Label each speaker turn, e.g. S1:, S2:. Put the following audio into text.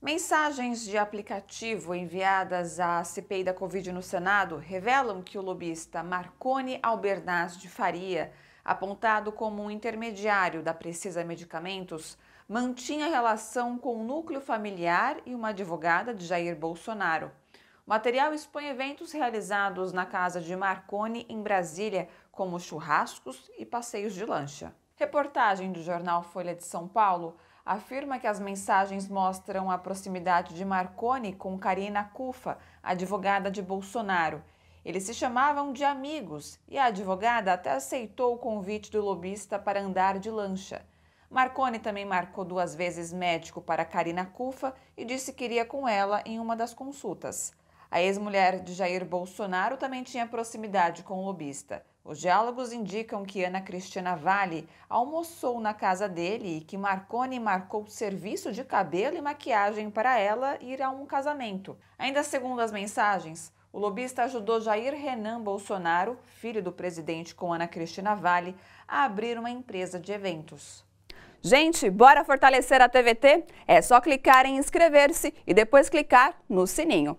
S1: Mensagens de aplicativo enviadas à CPI da Covid no Senado revelam que o lobista Marcone Albernaz de Faria, apontado como um intermediário da Precisa Medicamentos, mantinha relação com o núcleo familiar e uma advogada de Jair Bolsonaro. O material expõe eventos realizados na casa de Marcone, em Brasília, como churrascos e passeios de lancha. Reportagem do jornal Folha de São Paulo afirma que as mensagens mostram a proximidade de Marconi com Karina Cufa, advogada de Bolsonaro. Eles se chamavam de amigos e a advogada até aceitou o convite do lobista para andar de lancha. Marconi também marcou duas vezes médico para Karina Cufa e disse que iria com ela em uma das consultas. A ex-mulher de Jair Bolsonaro também tinha proximidade com o lobista. Os diálogos indicam que Ana Cristina Vale almoçou na casa dele e que Marconi marcou serviço de cabelo e maquiagem para ela ir a um casamento. Ainda segundo as mensagens, o lobista ajudou Jair Renan Bolsonaro, filho do presidente com Ana Cristina Vale, a abrir uma empresa de eventos. Gente, bora fortalecer a TVT? É só clicar em inscrever-se e depois clicar no sininho.